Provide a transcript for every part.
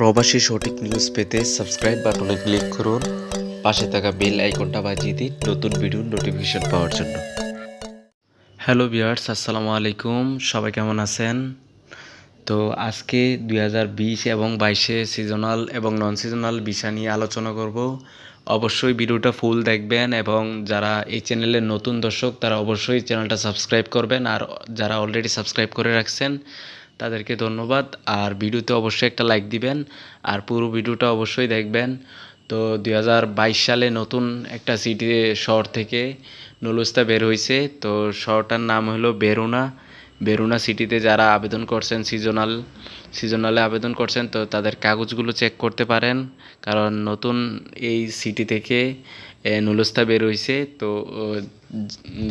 প্রবাসী সঠিক নিউজ পেতে সাবস্ক্রাইব বাটনে ক্লিক করুন পাশে থাকা বেল আইকনটা বাজিয়ে দিন নতুন ভিডিও নোটিফিকেশন পাওয়ার জন্য হ্যালো বিয়ার্স আসসালামু আলাইকুম সবাই কেমন আছেন তো আজকে দুই এবং বাইশে সিজনাল এবং নন সিজনাল ভিসা নিয়ে আলোচনা করব অবশ্যই ভিডিওটা ফুল দেখবেন এবং যারা এই চ্যানেলের নতুন দর্শক তারা অবশ্যই চ্যানেলটা সাবস্ক্রাইব করবেন আর যারা অলরেডি সাবস্ক্রাইব করে রাখছেন তাদেরকে ধন্যবাদ আর ভিডিওতে অবশ্যই একটা লাইক দিবেন আর পুরো ভিডিওটা অবশ্যই দেখবেন তো দুই সালে নতুন একটা সিটি শহর থেকে নলুস্তা বের হয়েছে তো শহরটার নাম হলো বেরুনা বেরুনা সিটিতে যারা আবেদন করছেন সিজনাল সিজনালে আবেদন করছেন তো তাদের কাগজগুলো চেক করতে পারেন কারণ নতুন এই সিটি থেকে নুলস্তা বের হয়েছে তো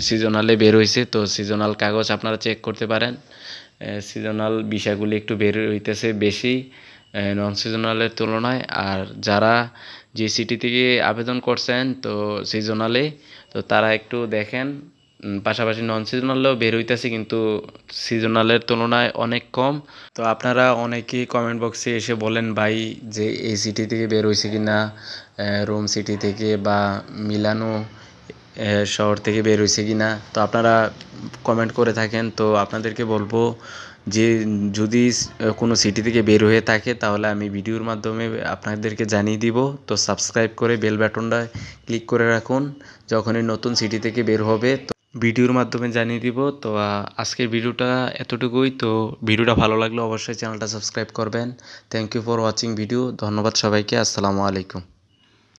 সিজনালে বের হয়েছে তো সিজনাল কাগজ আপনারা চেক করতে পারেন সিজনাল বিষয়গুলি একটু বের হইতেছে বেশি নন সিজনালের তুলনায় আর যারা যে সিটি থেকে আবেদন করছেন তো সিজনালে তো তারা একটু দেখেন পাশাপাশি নন সিজনালেও বের হইতেছে কিন্তু সিজনালের তুলনায় অনেক কম তো আপনারা অনেকেই কমেন্ট বক্সে এসে বলেন ভাই যে এই সিটি থেকে বের হয়েছে কি না রোম সিটি থেকে বা মিলানো শহর থেকে বের হয়েছে কি না তো আপনারা কমেন্ট করে থাকেন তো আপনাদেরকে বলবো যে যদি কোনো সিটি থেকে বের হয়ে থাকে তাহলে আমি ভিডিওর মাধ্যমে আপনাদেরকে জানিয়ে দিব তো সাবস্ক্রাইব করে বেল বাটনটা ক্লিক করে রাখুন যখনই নতুন সিটি থেকে বের হবে তো ভিডিওর মাধ্যমে জানিয়ে দিব তো আজকের ভিডিওটা এতটুকুই তো ভিডিওটা ভালো লাগলে অবশ্যই চ্যানেলটা সাবস্ক্রাইব করবেন thank you for watching video ধন্যবাদ সবাইকে আসসালামু আলাইকুম